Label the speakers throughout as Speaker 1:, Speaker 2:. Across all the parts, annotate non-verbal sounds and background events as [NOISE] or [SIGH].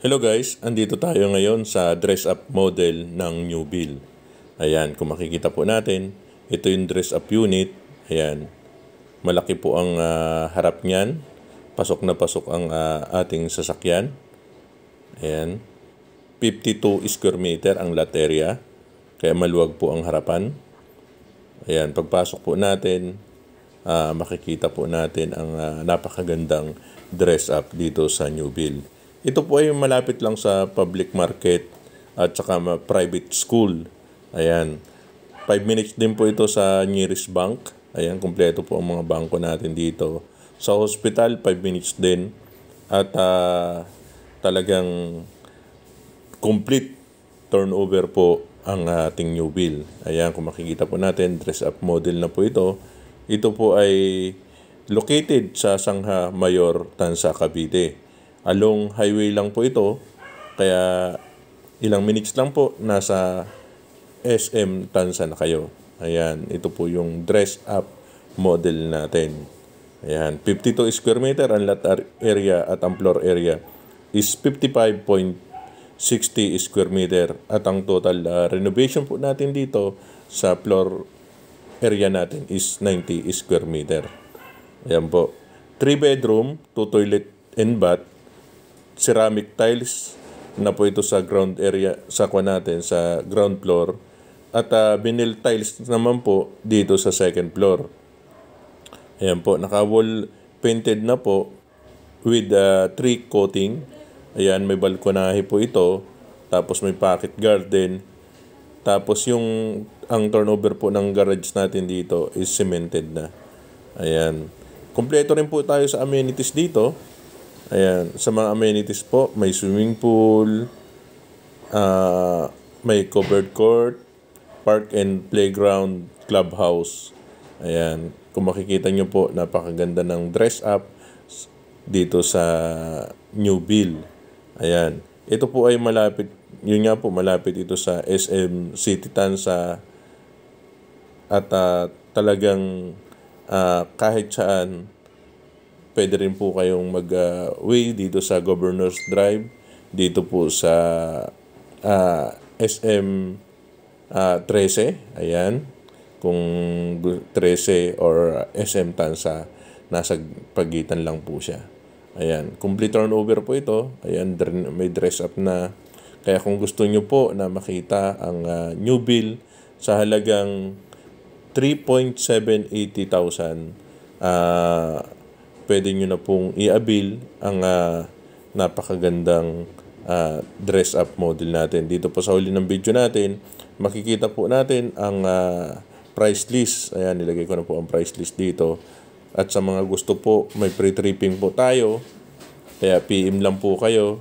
Speaker 1: Hello guys, andito tayo ngayon sa dress up model ng new build. Ayan, kung makikita po natin, ito yung dress up unit. Ayan, malaki po ang uh, harap niyan. Pasok na pasok ang uh, ating sasakyan. Ayan, 52 square meter ang lot area. Kaya maluwag po ang harapan. Ayan, pagpasok po natin, uh, makikita po natin ang uh, napakagandang dress up dito sa new build. Ito po ay malapit lang sa public market at saka private school. Ayan. 5 minutes din po ito sa nearest bank. Ayan, kumpleto po ang mga bangko natin dito. Sa hospital, 5 minutes din. At uh, talagang complete turnover po ang ating new bill. Ayan, kung makikita po natin, dress up model na po ito. Ito po ay located sa Sangha Mayor, Tansa, Cavite along highway lang po ito. Kaya ilang minutes lang po, nasa SM Tansa na kayo. Ayan, ito po yung dress up model natin. Ayan, 52 square meter ang lot area at ang floor area is 55.60 square meter at ang total uh, renovation po natin dito sa floor area natin is 90 square meter. Ayan po. 3 bedroom, 2 toilet and bath ceramic tiles na po ito sa ground area sa kwa natin sa ground floor at uh, vinyl tiles naman po dito sa second floor. Ayan po, naka-wall painted na po with uh, three coating. Ayan, may balkonahe po ito. Tapos may pocket garden. Tapos yung ang turnover po ng garage natin dito is cemented na. Ayan. Kompleto rin po tayo sa amenities dito. Ayan. Sa mga amenities po, may swimming pool, uh, may covered court, park and playground, clubhouse. Ayan. Kung makikita nyo po, napakaganda ng dress up dito sa New Bill. Ayan. Ito po ay malapit, yun nga po, malapit ito sa SM City Tansa at uh, talagang uh, kahit saan pwede rin po kayong mag-way uh, dito sa Governor's Drive, dito po sa uh, SM uh, 13, ayan, kung 13 or SM Tansa, nasa pagitan lang po siya. Ayan, complete turnover po ito. Ayan, may dress up na. Kaya kung gusto nyo po na makita ang uh, new bill sa halagang 3.780,000 uh, pwede nyo na pong i-avail ang uh, napakagandang uh, ah, dress up model natin. Dito po sa huli ng video natin, makikita po natin ang uh, price list. Ayan, nilagay ko na po ang price list dito. At sa mga gusto po, may pre tripping po tayo. Kaya PM lang po kayo.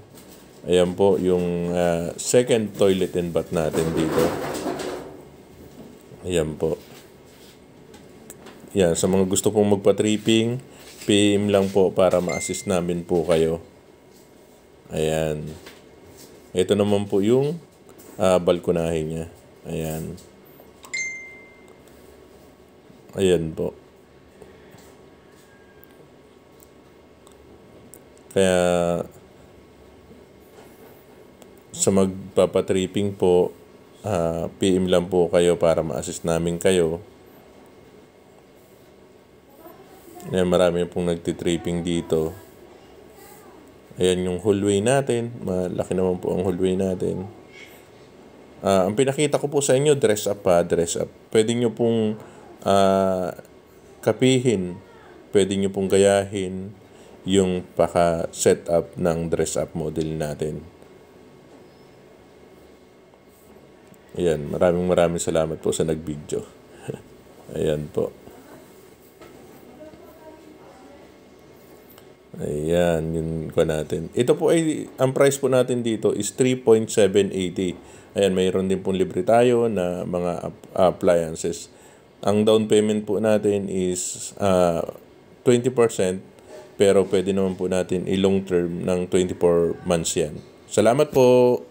Speaker 1: Ayan po yung uh, second toilet and bath natin dito. Ayan po. Yan, sa mga gusto pong magpa-tripping, PM lang po para ma-assist namin po kayo. Ayan. Ito naman po yung uh, ah, balkonahin niya. Ayan. Ayan po. Kaya sa magpapatripping po, uh, ah, PM lang po kayo para ma-assist namin kayo. Ayan, eh, marami pong nagtitripping dito. Ayan yung hallway natin. Malaki naman po ang hallway natin. Uh, ang pinakita ko po sa inyo, dress up ha, dress up. Pwede nyo pong uh, kapihin, pwede nyo pong gayahin yung paka-setup ng dress up model natin. Ayan, maraming maraming salamat po sa nag-video. [LAUGHS] Ayan po. Ayan, yun ko natin. Ito po ay, ang price po natin dito is 3.780. Ayan, mayroon din pong libre tayo na mga appliances. Ang down payment po natin is uh, ah, 20% pero pwede naman po natin i-long term ng 24 months yan. Salamat po!